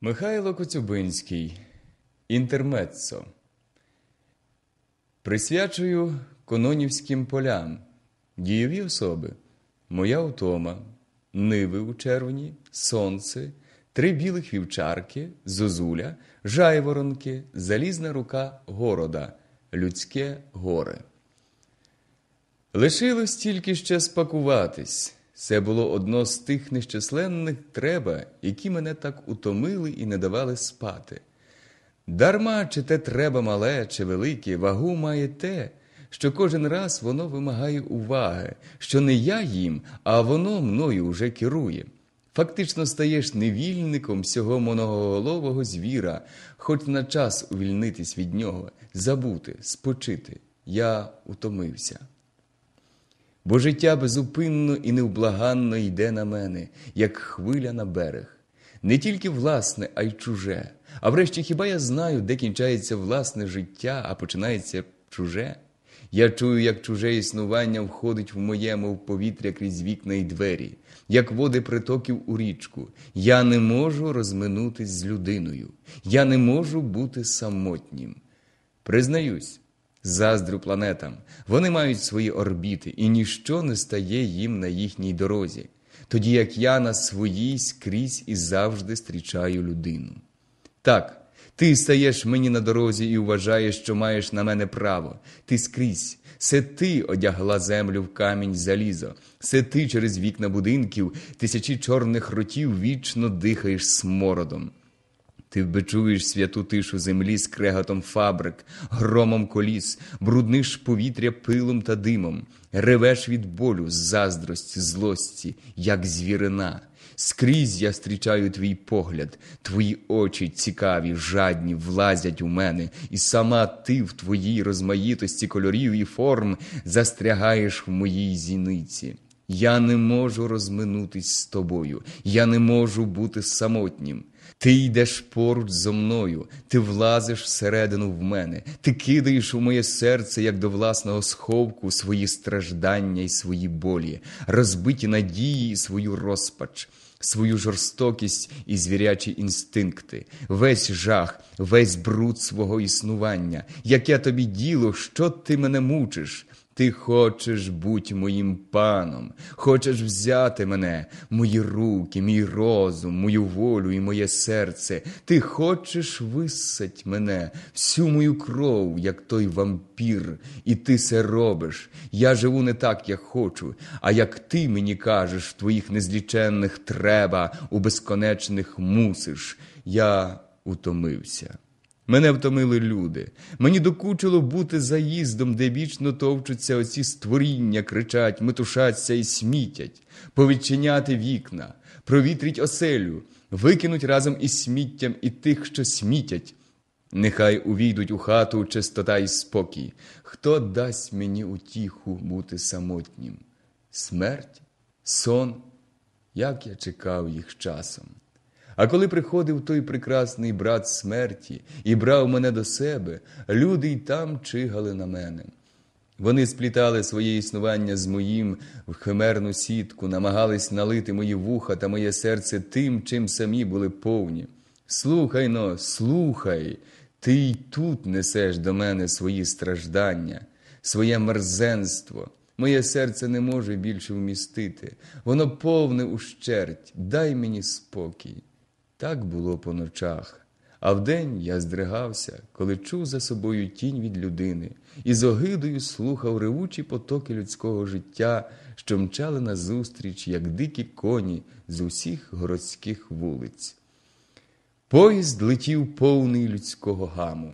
Михайло Коцюбинський Інтермеццо. Присвячую Кононівським полям, дієві особи, Моя утома, Ниви у червні, Сонце, Три білих вівчарки, Зозуля, Жайворонки, Залізна рука города, Людське горе. Лишилось тільки ще спакуватись. Це було одно з тих нещасленних треба, які мене так утомили і не давали спати. Дарма чи те треба мале чи велике, вагу має те, що кожен раз воно вимагає уваги, що не я їм, а воно мною вже керує. Фактично стаєш невільником всього многоголового звіра, хоч на час увільнитись від нього, забути, спочити. Я утомився бо життя безупинно і невблаганно йде на мене, як хвиля на берег. Не тільки власне, а й чуже. А врешті хіба я знаю, де кінчається власне життя, а починається чуже? Я чую, як чуже існування входить в моє, мов повітря крізь вікна і двері, як води притоків у річку. Я не можу розминутись з людиною, я не можу бути самотнім. Признаюсь заздрю планетам. Вони мають свої орбіти, і ніщо не стає їм на їхній дорозі, тоді як я на своїй скрізь і завжди зустрічаю людину. Так, ти стаєш мені на дорозі і вважаєш, що маєш на мене право. Ти скрізь. Це ти одягла землю в камінь залізо, це ти через вікна будинків, тисячі чорних ротів вічно дихаєш смородом. Ти вбечуєш святу тишу землі з креготом фабрик, громом коліс, брудниш повітря пилом та димом, ревеш від болю, заздрості, злості, як звірина. Скрізь я зустрічаю твій погляд, твої очі цікаві, жадні, влазять у мене, і сама ти в твоїй розмаїтості кольорів і форм застрягаєш в моїй зіниці. Я не можу розминутись з тобою, я не можу бути самотнім. Ти йдеш поруч зо мною, ти влазиш всередину в мене, ти кидаєш у моє серце, як до власного сховку, свої страждання і свої болі, розбиті надії і свою розпач, свою жорстокість і звірячі інстинкти, весь жах, весь бруд свого існування. Яке тобі діло, що ти мене мучиш? Ти хочеш бути моїм паном, хочеш взяти мене, мої руки, мій розум, мою волю і моє серце. Ти хочеш висать мене, всю мою кров, як той вампір, і ти це робиш. Я живу не так, як хочу, а як ти мені кажеш, твоїх незліченних треба, у безконечних мусиш. Я утомився. Мене втомили люди. Мені докучило бути заїздом, де вічно товчуться оці створіння, кричать, метушаться і смітять, повідчиняти вікна, провітріть оселю, викинуть разом із сміттям і тих, що смітять. Нехай увійдуть у хату чистота і спокій. Хто дасть мені утіху бути самотнім? Смерть, сон, як я чекав їх часом. А коли приходив той прекрасний брат смерті і брав мене до себе, люди й там чигали на мене. Вони сплітали своє існування з моїм в химерну сітку, намагались налити мої вуха та моє серце тим, чим самі були повні. Слухай но, слухай, ти й тут несеш до мене свої страждання, своє мерзенство. Моє серце не може більше вмістити, воно повне ущерть, дай мені спокій. Так було по ночах. А вдень я здригався, коли чув за собою тінь від людини і з огидою слухав ревучі потоки людського життя, що мчали назустріч, як дикі коні з усіх городських вулиць. Поїзд летів повний людського гаму.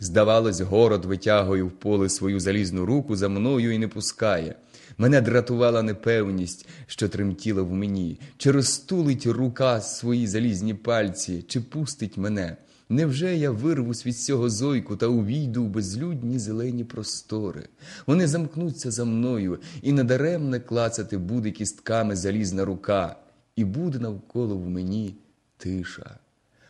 Здавалось, город витягує в поле свою залізну руку за мною і не пускає. Мене дратувала непевність, що тремтіла в мені, чи розтулить рука свої залізні пальці, чи пустить мене. Невже я вирвусь від цього зойку та увійду в безлюдні зелені простори? Вони замкнуться за мною, і надаремне клацати буде кістками залізна рука, і буде навколо в мені тиша.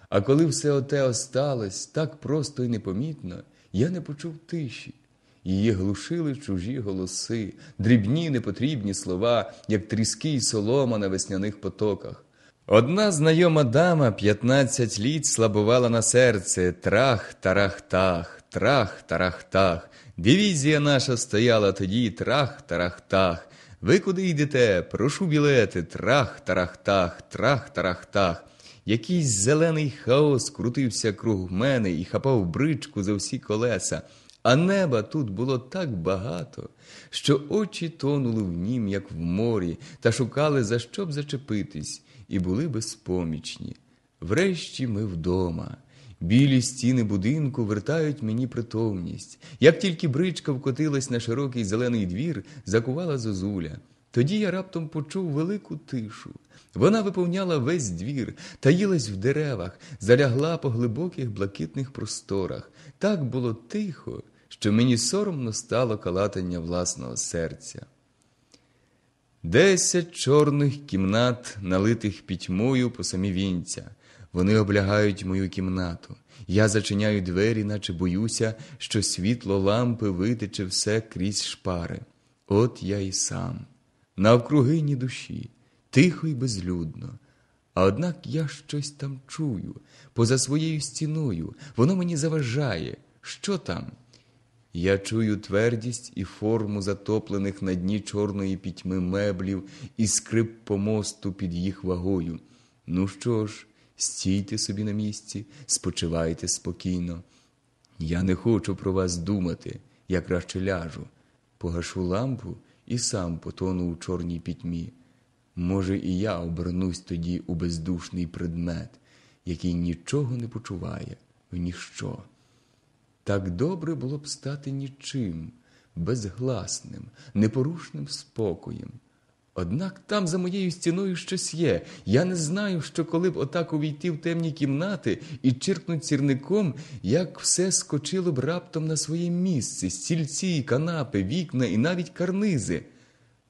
А коли все оте осталось так просто і непомітно, я не почув тиші. Її глушили чужі голоси, дрібні непотрібні слова, як тріски й солома на весняних потоках. Одна знайома дама 15 літ слабувала на серце трах тарах-тах, трах тарах-тах. Дивізія наша стояла тоді трах тарах-тах. Ви куди йдете? Прошу білети, трах тарах-тах, трах тарах-тах. Якийсь зелений хаос крутився круг мене і хапав бричку за всі колеса. А неба тут було так багато, що очі тонули в нім, як в морі, та шукали, за що б зачепитись, і були безпомічні. Врешті ми вдома. Білі стіни будинку вертають мені притомність. Як тільки бричка вкотилась на широкий зелений двір, закувала зозуля. Тоді я раптом почув велику тишу. Вона виповняла весь двір, таїлась в деревах, залягла по глибоких блакитних просторах. Так було тихо, що мені соромно стало калатання власного серця. Десять чорних кімнат, налитих пітьмою по самі вінця. Вони облягають мою кімнату. Я зачиняю двері, наче боюся, що світло лампи витече все крізь шпари. От я і сам, навкруги ні душі, тихо і безлюдно. А однак я щось там чую, поза своєю стіною, воно мені заважає. Що там? Я чую твердість і форму затоплених на дні чорної пітьми меблів і скрип по мосту під їх вагою. Ну що ж, стійте собі на місці, спочивайте спокійно. Я не хочу про вас думати, я краще ляжу. Погашу лампу і сам потону у чорній пітьмі. Може, і я обернусь тоді у бездушний предмет, який нічого не почуває в ніщо. Так добре було б стати нічим, безгласним, непорушним спокоєм. Однак там за моєю стіною щось є. Я не знаю, що коли б отак увійти в темні кімнати і чиркнуть сірником, як все скочило б раптом на своє місце, стільці, канапи, вікна і навіть карнизи.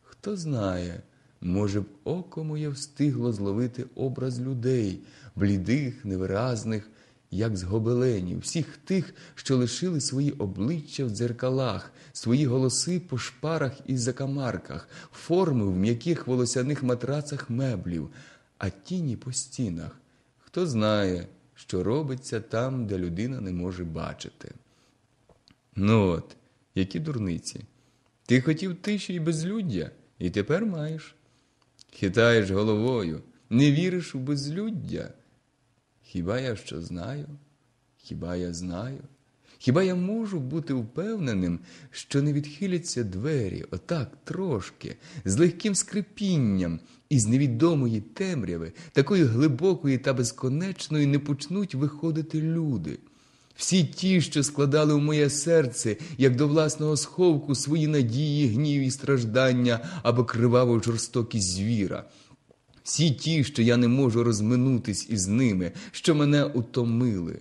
Хто знає, може б, око моє встигло зловити образ людей, блідих, невиразних, як з гобеленів, всіх тих, що лишили свої обличчя в дзеркалах, свої голоси по шпарах і закамарках, форми в м'яких волосяних матрацах меблів, а тіні по стінах. Хто знає, що робиться там, де людина не може бачити. Ну от, які дурниці. Ти хотів тиші й безлюддя, і тепер маєш. Хитаєш головою, не віриш у безлюддя. Хіба я що знаю? Хіба я знаю? Хіба я можу бути впевненим, що не відхиляться двері, отак трошки, з легким скрипінням із невідомої темряви, такої глибокої та безконечної не почнуть виходити люди? Всі ті, що складали у моє серце, як до власного сховку, свої надії, гнів і страждання або криваво жорстокість звіра всі ті, що я не можу розминутись із ними, що мене утомили.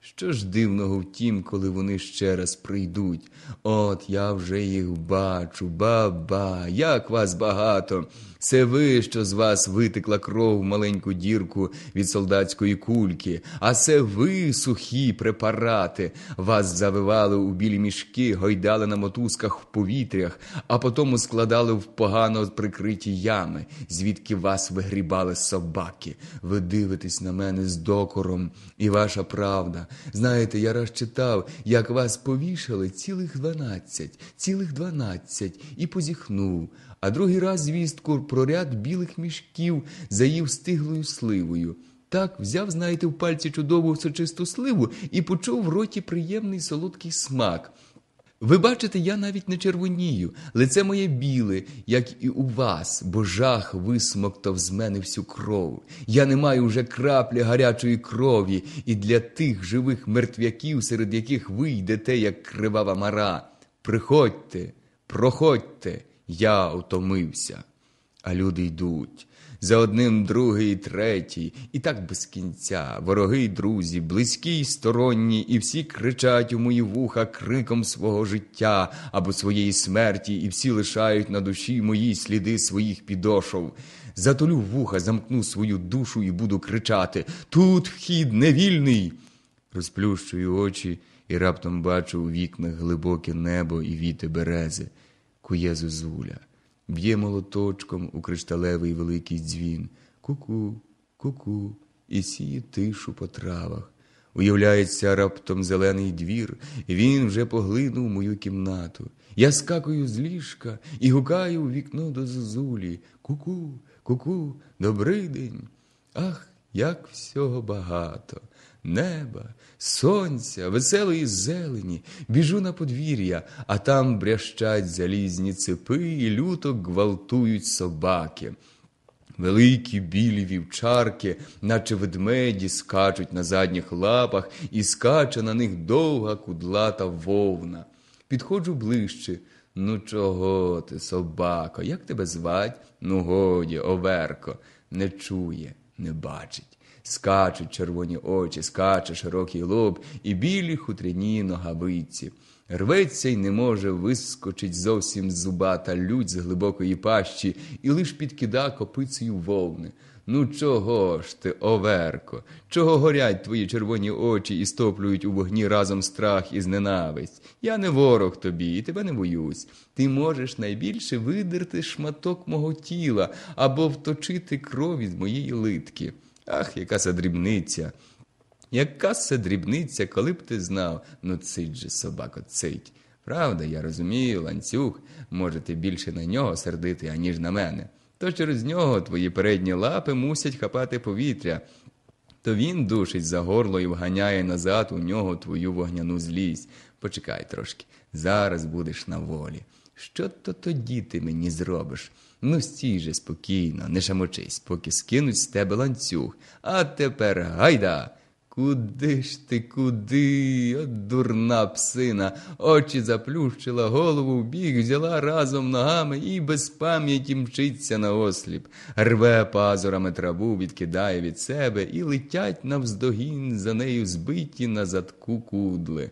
Що ж дивного в тім, коли вони ще раз прийдуть? От я вже їх бачу, ба-ба, як вас багато. Це ви, що з вас витекла кров в маленьку дірку від солдатської кульки, а це ви, сухі препарати, вас завивали у білі мішки, гойдали на мотузках в повітрях, а потім складали в погано прикриті ями, звідки вас вигрібали собаки. Ви дивитесь на мене з докором, і ваша правда. Знаєте, я раз читав, як вас повішали цілих дванадцять, цілих дванадцять, і позіхнув, а другий раз звістку про ряд білих мішків заїв стиглою сливою. Так взяв, знаєте, в пальці чудову сочисту сливу і почув в роті приємний солодкий смак. Ви бачите, я навіть не червонію, лице моє біле, як і у вас, бо жах висмоктав з мене всю кров. Я не маю вже краплі гарячої крові, і для тих живих мертвяків, серед яких ви йдете, як кривава мара. Приходьте, проходьте, я утомився. А люди йдуть за одним другий, третій, і так без кінця, вороги й друзі, близькі й сторонні, і всі кричать у мої вуха криком свого життя або своєї смерті, і всі лишають на душі мої сліди своїх підошов. Затолю вуха, замкну свою душу і буду кричати Тут вхід невільний. Розплющую очі і раптом бачу у вікнах глибоке небо і віти берези, кує зозуля б'є молоточком у кришталевий великий дзвін, ку-ку, ку-ку, і сіє тишу по травах. Уявляється раптом зелений двір, він вже поглинув мою кімнату. Я скакую з ліжка і гукаю у вікно до зозулі Ку-ку, ку-ку, добрий день. Ах, як всього багато! неба, сонця, веселої зелені, біжу на подвір'я, а там брящать залізні цепи і люто гвалтують собаки. Великі білі вівчарки, наче ведмеді, скачуть на задніх лапах, і скаче на них довга кудлата вовна. Підходжу ближче. Ну, чого ти, собака, Як тебе звать? Ну, годі, оверко, не чує, не бачить скачуть червоні очі, скаче широкий лоб і білі хутряні ногавиці. Рветься й не може, вискочить зовсім зуба та лють з глибокої пащі і лиш підкида копицею вовни. Ну, чого ж ти, оверко, чого горять твої червоні очі і стоплюють у вогні разом страх і зненависть? Я не ворог тобі і тебе не боюсь. Ти можеш найбільше видерти шматок мого тіла або вточити крові з моєї литки. Ах, яка це дрібниця. Яка це дрібниця, коли б ти знав, ну цить же собако, цить. Правда, я розумію, ланцюг, може, ти більше на нього сердити, аніж на мене. То через нього твої передні лапи мусять хапати повітря, то він душить за горло і вганяє назад у нього твою вогняну злість. Почекай трошки, зараз будеш на волі. Що то тоді ти мені зробиш? Ну стій же спокійно, не шамочись, поки скинуть з тебе ланцюг. А тепер гайда. Куди ж ти, куди? От дурна псина, очі заплющила, голову в біг, взяла разом ногами і без пам'яті мчиться на осліп, рве пазурами траву, відкидає від себе і летять навздогін за нею збиті на задку кудли.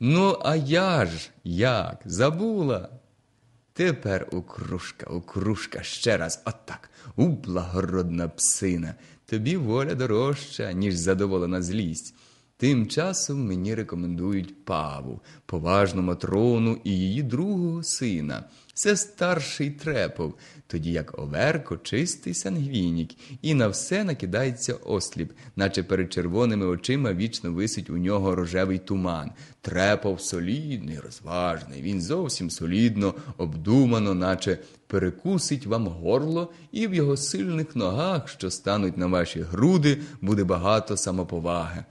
Ну, а я ж як? Забула? Тепер укрушка, укрушка, ще раз, отак, ублагородна псина. Тобі воля дорожча, ніж задоволена злість. Тим часом мені рекомендують паву, поважну матрону і її другого сина. Це старший трепов, тоді як Оверко чистий сангвінік, і на все накидається осліп, наче перед червоними очима вічно висить у нього рожевий туман. Трепов солідний, розважний. Він зовсім солідно, обдумано, наче перекусить вам горло, і в його сильних ногах, що стануть на ваші груди, буде багато самоповаги.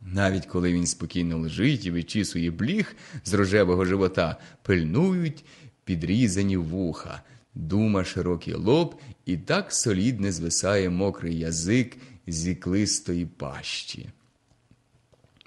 Навіть коли він спокійно лежить і вичісує бліг з рожевого живота, пильнують підрізані вуха, дума широкий лоб, і так солідне звисає мокрий язик зіклистої пащі.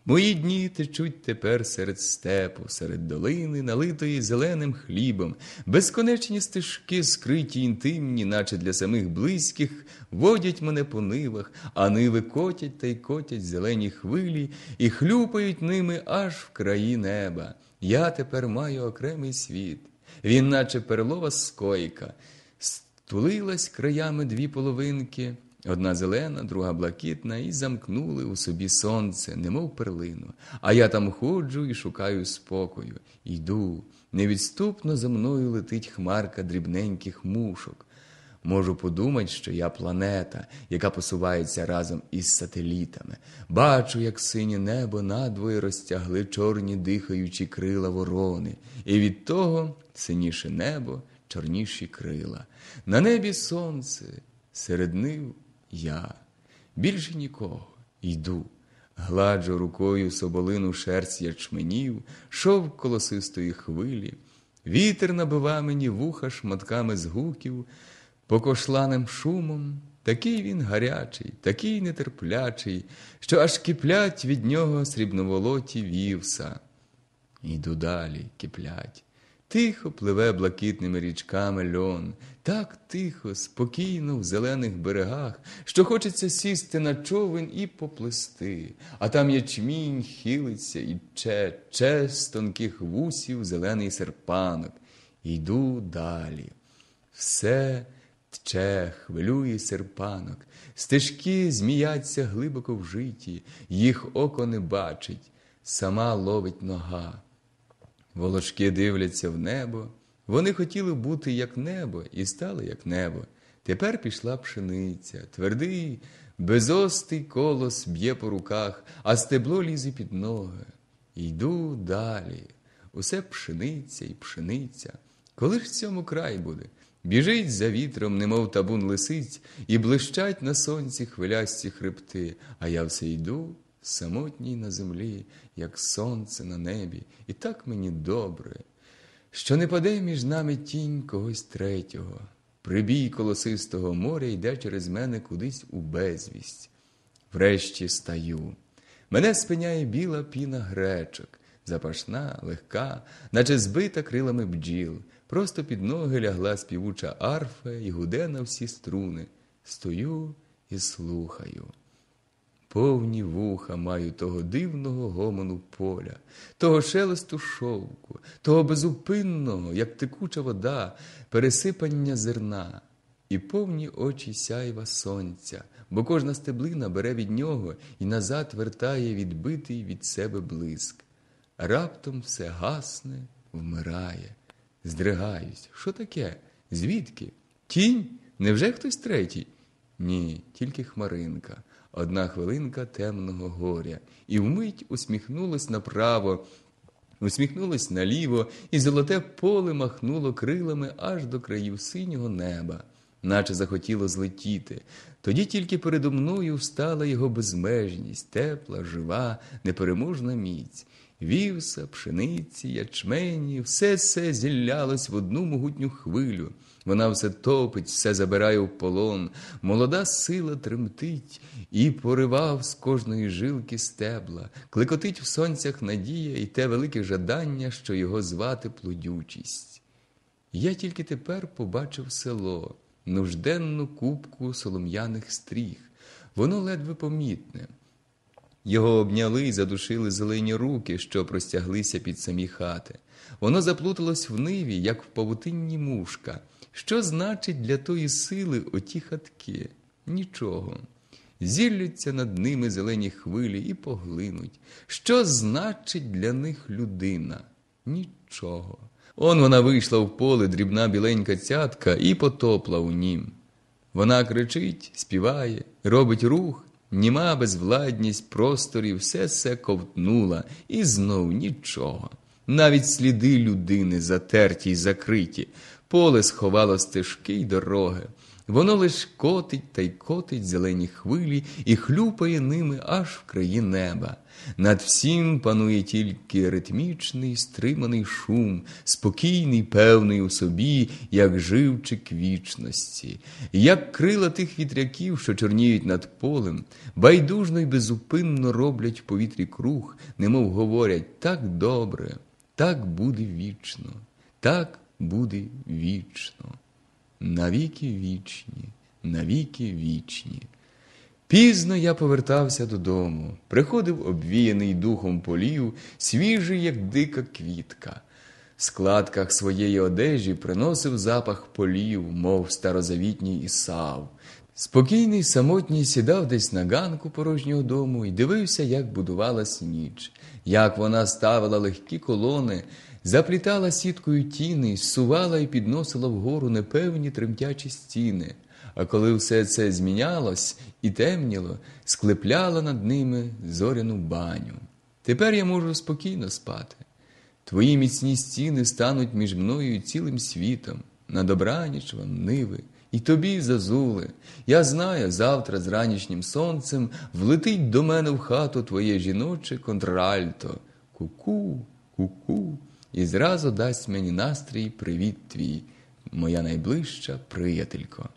Мої дні течуть тепер серед степу, серед долини, налитої зеленим хлібом, безконечні стежки, скриті інтимні, наче для самих близьких, водять мене по нивах, а ниви котять та й котять зелені хвилі і хлюпають ними аж в краї неба. Я тепер маю окремий світ. Він, наче перлова скойка, стулилась краями дві половинки. Одна зелена, друга блакитна, і замкнули у собі сонце, немов перлину. А я там ходжу і шукаю спокою. Йду, невідступно за мною летить хмарка дрібненьких мушок. Можу подумати, що я планета, яка посувається разом із сателітами. Бачу, як синє небо надвоє розтягли чорні дихаючі крила ворони, і від того синіше небо, чорніші крила. На небі сонце, серед нив я. Більше нікого йду, гладжу рукою соболину шерсть ячменів, шов колосистої хвилі, вітер набива мені вуха шматками згуків, покошланим шумом. Такий він гарячий, такий нетерплячий, що аж киплять від нього срібноволоті вівса. Іду далі, киплять. Тихо пливе блакитними річками льон, так тихо, спокійно в зелених берегах, що хочеться сісти на човен і поплисти, а там ячмінь хилиться і че, че з тонких вусів зелений серпанок. Йду далі. Все тче, хвилює серпанок, стежки зміяться глибоко в житті, їх око не бачить, сама ловить нога. Волошки дивляться в небо. Вони хотіли бути як небо і стали як небо. Тепер пішла пшениця, твердий, безостий колос б'є по руках, а стебло лізе під ноги. Йду далі. Усе пшениця і пшениця. Коли ж цьому край буде? Біжить за вітром, немов табун лисиць, і блищать на сонці хвилясті хребти, а я все йду самотній на землі, як сонце на небі, і так мені добре, що не паде між нами тінь когось третього. Прибій колосистого моря йде через мене кудись у безвість. Врешті стаю. Мене спиняє біла піна гречок, запашна, легка, наче збита крилами бджіл. Просто під ноги лягла співуча арфа і гуде на всі струни. Стою і слухаю. Повні вуха маю того дивного гомону поля, того шелесту шовку, того безупинного, як текуча вода, пересипання зерна, і повні очі сяйва сонця, бо кожна стеблина бере від нього і назад вертає відбитий від себе блиск. Раптом все гасне, вмирає. Здригаюсь. Що таке? Звідки? Тінь? Невже хтось третій? Ні, тільки хмаринка одна хвилинка темного горя, і вмить усміхнулась направо, усміхнулась наліво, і золоте поле махнуло крилами аж до країв синього неба наче захотіло злетіти. Тоді тільки передо мною встала його безмежність, тепла, жива, непереможна міць. Вівса, пшениці, ячмені, все це зіллялось в одну могутню хвилю. Вона все топить, все забирає в полон, молода сила тремтить і поривав з кожної жилки стебла, клекотить в сонцях надія і те велике жадання, що його звати плодючість. Я тільки тепер побачив село нужденну кубку солом'яних стріх. Воно ледве помітне. Його обняли і задушили зелені руки, що простяглися під самі хати. Воно заплуталось в ниві, як в павутинні мушка. Що значить для тої сили оті хатки? Нічого. Зіллються над ними зелені хвилі і поглинуть. Що значить для них людина? Нічого. Он вона вийшла в поле дрібна біленька цятка і потопла у нім. Вона кричить, співає, робить рух, німа безвладність просторів, все це ковтнула і знов нічого. Навіть сліди людини затерті й закриті, поле сховало стежки й дороги. Воно лиш котить та й котить зелені хвилі і хлюпає ними аж в краї неба. Над всім панує тільки ритмічний, стриманий шум, спокійний, певний у собі, як живчик вічності, як крила тих вітряків, що чорніють над полем, байдужно й безупинно роблять в повітрі круг, немов говорять так добре, так буде вічно, так буде вічно навіки вічні, навіки вічні. Пізно я повертався додому, приходив обвіяний духом полів, свіжий, як дика квітка. В складках своєї одежі приносив запах полів, мов старозавітній ісав. Спокійний, самотній сідав десь на ганку порожнього дому і дивився, як будувалась ніч, як вона ставила легкі колони заплітала сіткою тіни, сувала і підносила вгору непевні тремтячі стіни, а коли все це змінялось і темніло, склепляла над ними зоряну баню. Тепер я можу спокійно спати. Твої міцні стіни стануть між мною і цілим світом. На добраніч вам, ниви, і тобі зазули. Я знаю, завтра з ранішнім сонцем влетить до мене в хату твоє жіноче контральто. Ку-ку, ку-ку і зразу дасть мені настрій привіт твій, моя найближча приятелько.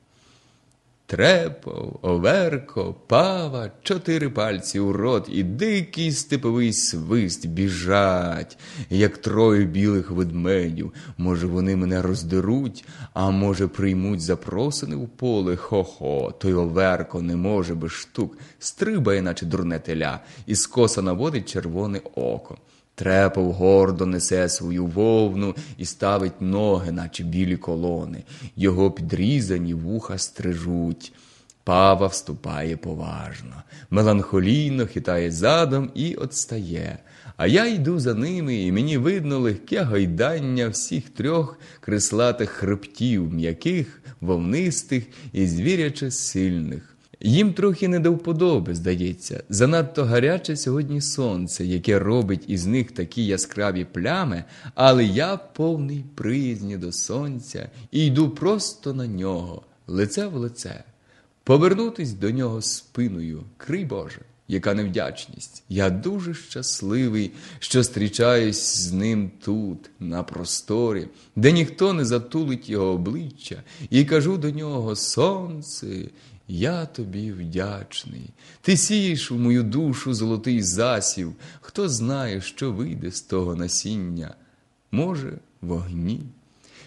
Трепов, оверко, пава, чотири пальці у рот і дикий степовий свист біжать, як троє білих ведмедів. Може, вони мене роздеруть, а може, приймуть запросини в поле хо-хо, той оверко не може без штук, стрибає, наче дурне теля, і скоса наводить червоне око. Трепов гордо несе свою вовну і ставить ноги, наче білі колони. Його підрізані вуха стрижуть. Пава вступає поважно, меланхолійно хитає задом і отстає. А я йду за ними, і мені видно легке гайдання всіх трьох крислатих хребтів, м'яких, вовнистих і звіряче сильних. Їм трохи не до вподоби, здається, занадто гаряче сьогодні сонце, яке робить із них такі яскраві плями, але я повний приязні до сонця і йду просто на нього, лице в лице, повернутись до нього спиною, крий Боже, яка невдячність. Я дуже щасливий, що зустрічаюсь з ним тут, на просторі, де ніхто не затулить його обличчя, і кажу до нього Сонце. Я тобі вдячний. Ти сієш у мою душу золотий засів, хто знає, що вийде з того насіння, може, вогні.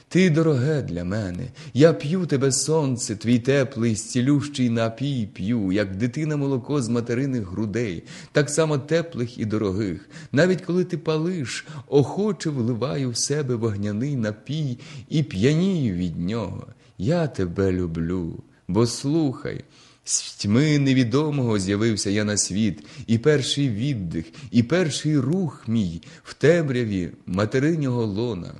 Ти дороге для мене, я п'ю тебе сонце, твій теплий, цілющий напій п'ю, як дитина молоко з материних грудей, так само теплих і дорогих. Навіть коли ти палиш, охоче вливаю в себе вогняний напій і п'янію від нього. Я тебе люблю бо слухай. З тьми невідомого з'явився я на світ, і перший віддих, і перший рух мій в темряві материнього лона.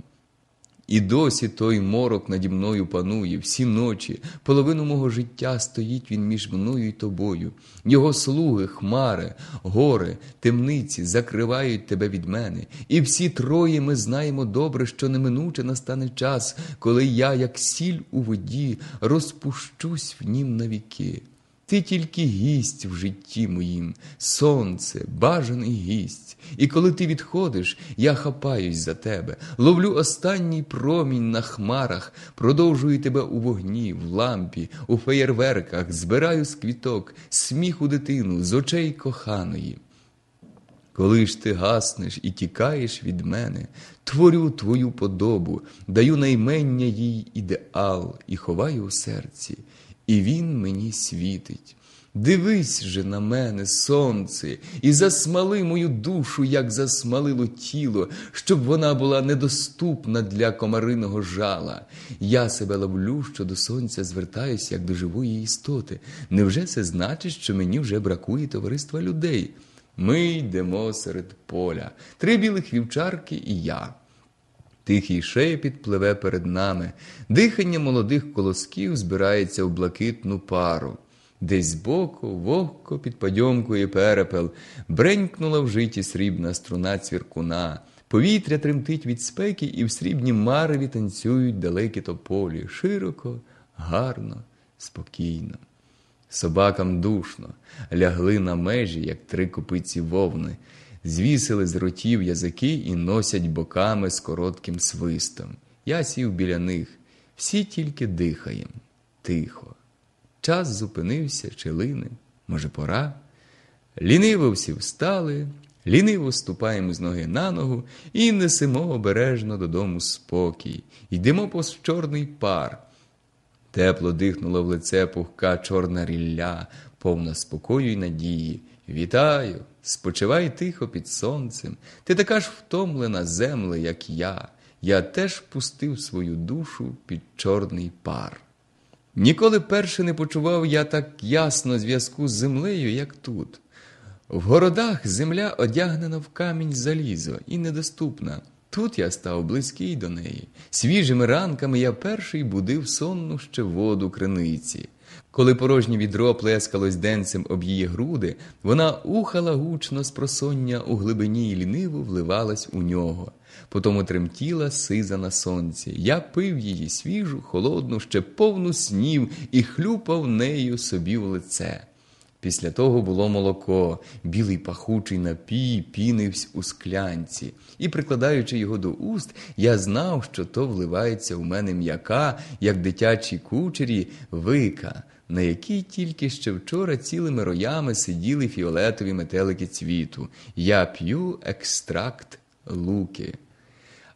І досі той морок наді мною панує всі ночі, половину мого життя стоїть він між мною і тобою. Його слуги, хмари, гори, темниці закривають тебе від мене. І всі троє ми знаємо добре, що неминуче настане час, коли я, як сіль у воді, розпущусь в нім навіки. Ти тільки гість в житті моїм, сонце, бажаний гість, і коли ти відходиш, я хапаюсь за тебе, ловлю останній промінь на хмарах, продовжую тебе у вогні, в лампі, у феєрверках, збираю з квіток, сміху дитину, з очей коханої. Коли ж ти гаснеш і тікаєш від мене, творю твою подобу, даю наймення їй ідеал і ховаю у серці і він мені світить. Дивись же на мене, сонце, і засмали мою душу, як засмалило тіло, щоб вона була недоступна для комариного жала. Я себе ловлю, що до сонця звертаюся, як до живої істоти. Невже це значить, що мені вже бракує товариства людей? Ми йдемо серед поля, три білих вівчарки і я. Тихий шепіт пливе перед нами, дихання молодих колосків збирається в блакитну пару. Десь збоку, вогко під падьомкою перепел, бренькнула в житі срібна струна цвіркуна. Повітря тремтить від спеки, і в срібні мареві танцюють далекі тополі. Широко, гарно, спокійно. Собакам душно, лягли на межі, як три копиці вовни звісили з ротів язики і носять боками з коротким свистом. Я сів біля них, всі тільки дихаєм, тихо. Час зупинився, челини, може, пора. Ліниво всі встали, ліниво ступаємо з ноги на ногу і несемо обережно додому спокій, йдемо повз чорний пар. Тепло дихнуло в лице пухка чорна рілля, повна спокою й надії. Вітаю! Спочивай тихо під сонцем, ти така ж втомлена земле, як я. Я теж пустив свою душу під чорний пар. Ніколи перше не почував я так ясно зв'язку з землею, як тут. В городах земля одягнена в камінь залізо і недоступна. Тут я став близький до неї. Свіжими ранками я перший будив сонну ще воду криниці. Коли порожнє відро плескалось денцем об її груди, вона ухала гучно з просоння у глибині і ліниво вливалась у нього. Потому тремтіла сиза на сонці. Я пив її свіжу, холодну, ще повну снів і хлюпав нею собі в лице. Після того було молоко, білий пахучий напій пінився у склянці, і, прикладаючи його до уст, я знав, що то вливається у мене м'яка, як дитячі кучері, вика, на якій тільки ще вчора цілими роями сиділи фіолетові метелики цвіту. Я п'ю екстракт луки.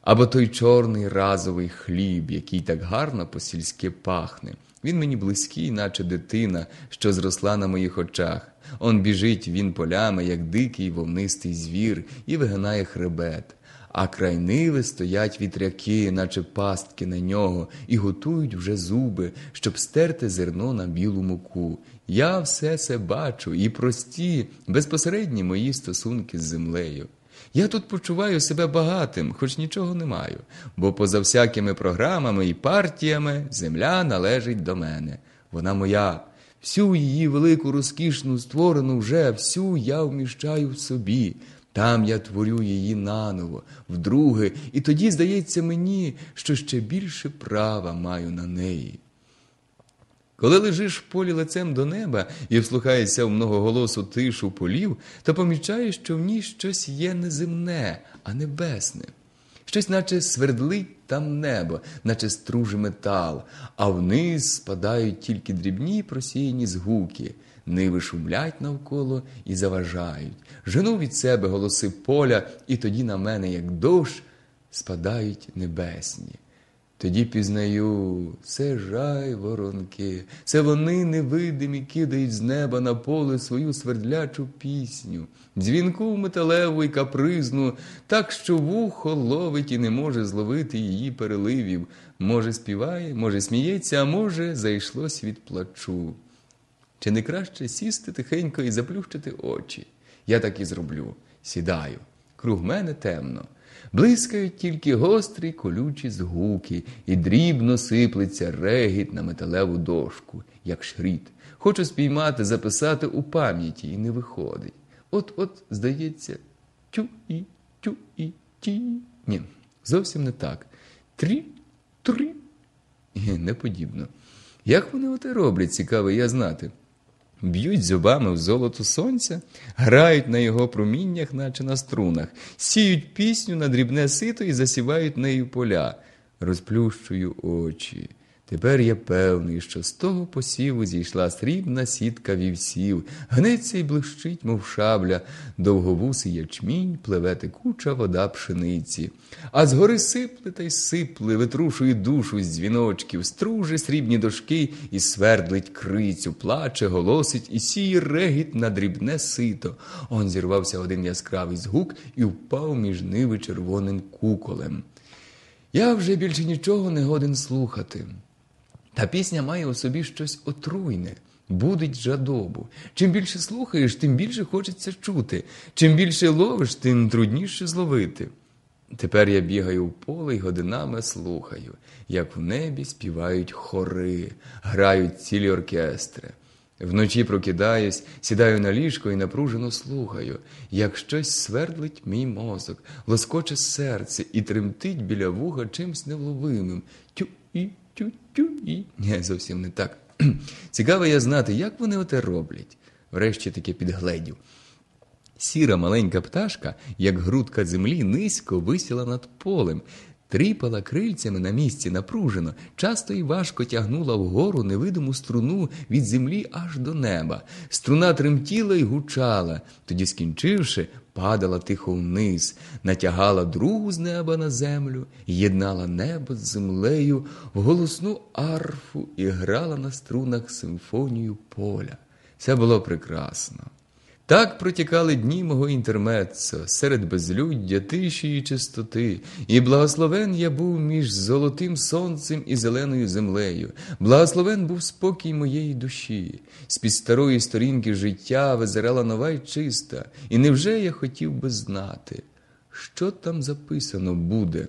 Або той чорний разовий хліб, який так гарно по сільськи пахне. Він мені близький, наче дитина, що зросла на моїх очах. Он біжить він полями, як дикий вовнистий звір, і вигинає хребет. А край ниви стоять вітряки, наче пастки на нього, і готують вже зуби, щоб стерти зерно на білу муку. Я все це бачу і прості, безпосередні мої стосунки з землею. Я тут почуваю себе багатим, хоч нічого не маю, бо поза всякими програмами і партіями земля належить до мене. Вона моя. Всю її велику, розкішну створену вже, всю я вміщаю в собі. Там я творю її наново, вдруге, і тоді здається мені, що ще більше права маю на неї. Коли лежиш в полі лицем до неба і вслухаєшся в многоголосу тишу полів, то помічаєш, що в ній щось є не земне, а небесне. Щось, наче свердлить там небо, наче струже метал, а вниз спадають тільки дрібні просіяні згуки, ниви шумлять навколо і заважають. Жену від себе голоси поля, і тоді на мене, як дощ, спадають небесні. Тоді пізнаю, це жай, воронки, це вони невидимі кидають з неба на поле свою свердлячу пісню, дзвінку металеву й капризну, так що вухо ловить і не може зловити її переливів. Може, співає, може, сміється, а може, зайшлось від плачу. Чи не краще сісти тихенько і заплющити очі? Я так і зроблю. Сідаю. Круг мене темно блискають тільки гострі колючі згуки, і дрібно сиплеться регіт на металеву дошку, як шріт. Хочу спіймати, записати у пам'яті і не виходить. От-от, здається, тю і тю і ті. Ні, зовсім не так. Трі, трі. неподібно. Як вони оте роблять, цікаво я знати б'ють зубами в золото сонця, грають на його проміннях, наче на струнах, сіють пісню на дрібне сито і засівають нею поля, розплющую очі. Тепер я певний, що з того посіву зійшла срібна сітка вівсів, гнеться й блищить, мов шабля, довговусий ячмінь, пливе текуча вода пшениці. А згори сипле та й сипле, витрушує душу з дзвіночків, струже срібні дошки і свердлить крицю, плаче, голосить і сіє регіт на дрібне сито. Он зірвався один яскравий згук і впав між ниви червоним куколем. Я вже більше нічого не годен слухати. Та пісня має у собі щось отруйне, будить жадобу. Чим більше слухаєш, тим більше хочеться чути. Чим більше ловиш, тим трудніше зловити. Тепер я бігаю в поле і годинами слухаю, як в небі співають хори, грають цілі оркестри. Вночі прокидаюсь, сідаю на ліжко і напружено слухаю, як щось свердлить мій мозок, лоскоче серце і тремтить біля вуха чимсь невловимим. Тю і тю-тю і Ні, зовсім не так. Цікаво я знати, як вони оте роблять. Врешті таки підгледів. Сіра маленька пташка, як грудка землі, низько висіла над полем, тріпала крильцями на місці напружено, часто й важко тягнула вгору невидиму струну від землі аж до неба. Струна тремтіла й гучала. Тоді, скінчивши, падала тихо вниз, натягала другу з неба на землю, єднала небо з землею в голосну арфу і грала на струнах симфонію поля. Це було прекрасно. Так протікали дні мого інтермеццо, серед безлюддя, тиші і чистоти, і благословен я був між золотим сонцем і зеленою землею, благословен був спокій моєї душі, з під старої сторінки життя визирала нова й чиста, і невже я хотів би знати, що там записано буде?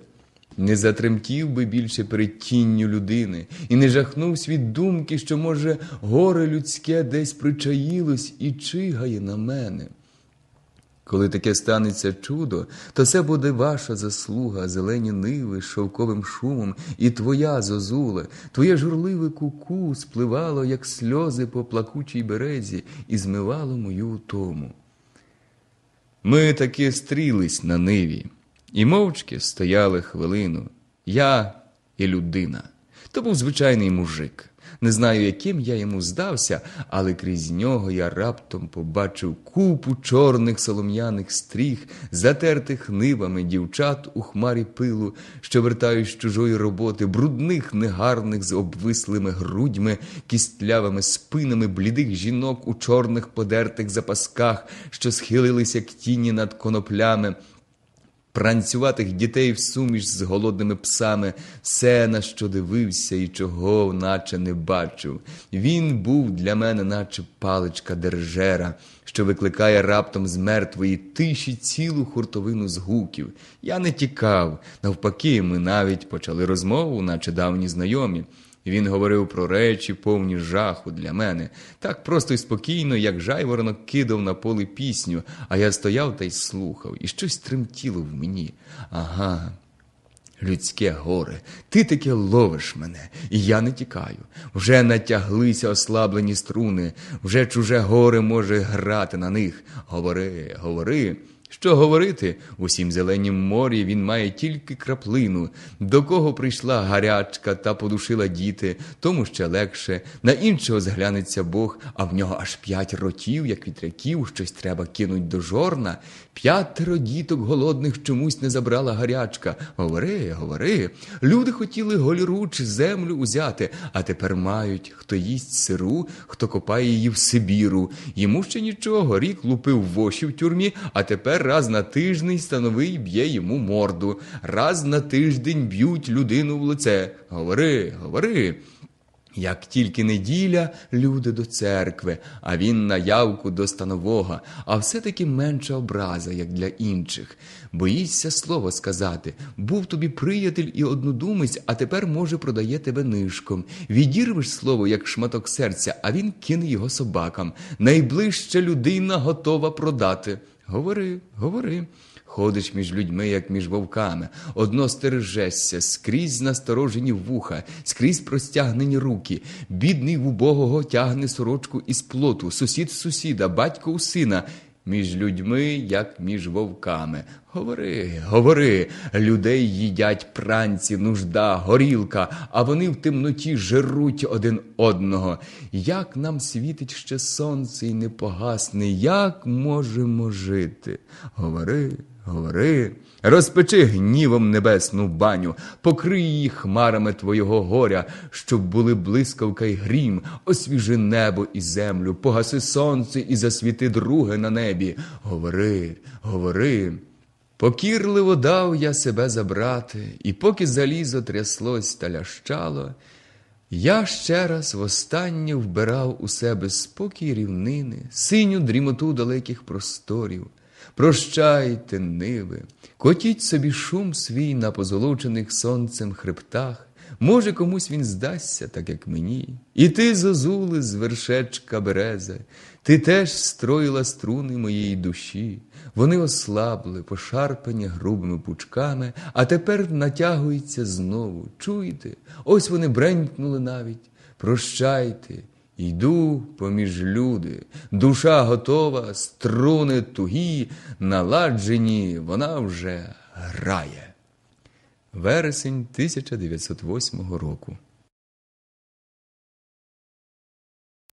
Не затремтів би більше перед тінню людини і не жахнувсь від думки, що, може, горе людське десь причаїлось і чигає на мене. Коли таке станеться чудо, то це буде ваша заслуга, зелені ниви з шовковим шумом, і твоя зозуле, твоє журливе куку спливало, як сльози по плакучій березі, і змивало мою утому. Ми таки стрілись на ниві. І мовчки стояли хвилину я і людина. То був звичайний мужик. Не знаю, яким я йому здався, але крізь нього я раптом побачив купу чорних солом'яних стріг, затертих нивами дівчат у хмарі пилу, що вертають з чужої роботи, брудних, негарних з обвислими грудьми, кістлявими спинами, блідих жінок у чорних подертих запасках, що схилилися к тіні над коноплями пранцюватих дітей в суміш з голодними псами, все, на що дивився і чого, наче не бачив. Він був для мене, наче паличка держера, що викликає раптом з мертвої тиші цілу хуртовину згуків. Я не тікав, навпаки, ми навіть почали розмову, наче давні знайомі він говорив про речі, повні жаху для мене, так просто й спокійно, як жайворонок кидав на поле пісню, а я стояв та й слухав, і щось тремтіло в мені. Ага. Людське горе, ти таке ловиш мене, і я не тікаю. Вже натяглися ослаблені струни, вже чуже горе може грати на них. Говори, говори. Що говорити, у сім зеленім морі він має тільки краплину, до кого прийшла гарячка та подушила діти, тому ще легше, на іншого зглянеться Бог, а в нього аж п'ять ротів, як вітряків, щось треба кинуть до жорна. П'ятеро діток голодних чомусь не забрала гарячка. Говори, говори. Люди хотіли голіруч землю узяти, а тепер мають хто їсть сиру, хто копає її в Сибіру. Йому ще нічого. Рік лупив воші в тюрмі, а тепер раз на тиждень становий б'є йому морду. Раз на тиждень б'ють людину в лице. Говори, говори. Як тільки неділя, люди до церкви, а він на явку до станового, а все-таки менша образа, як для інших. Боїшся слово сказати. Був тобі приятель і однодумець, а тепер, може, продає тебе нишком. Відірвиш слово, як шматок серця, а він кине його собакам. Найближча людина готова продати. Говори, говори. Ходиш між людьми, як між вовками, одно стережешся, скрізь насторожені вуха, скрізь простягнені руки. Бідний в убогого тягне сорочку із плоту, сусід сусіда, батько у сина, між людьми, як між вовками. Говори, говори, людей їдять пранці, нужда, горілка, а вони в темноті жеруть один одного. Як нам світить ще сонце і не погасне, як можемо жити? Говори. Говори, розпечи гнівом небесну баню, покрий її хмарами твого горя, щоб були блискавка й грім, освіжи небо і землю, погаси сонце і засвіти друге на небі. Говори, говори. Покірливо дав я себе забрати, і поки залізо тряслось та лящало, я ще раз востаннє вбирав у себе спокій рівнини, синю дрімоту далеких просторів прощайте, ниви, котіть собі шум свій на позолочених сонцем хребтах. Може, комусь він здасться, так як мені. І ти, зозули, з вершечка Березе, ти теж строїла струни моєї душі. Вони ослабли, пошарпані грубими пучками, а тепер натягуються знову. Чуєте? Ось вони бренькнули навіть. Прощайте, Йду поміж люди, душа готова, струни тугі, наладжені, вона вже грає. Вересень 1908 року.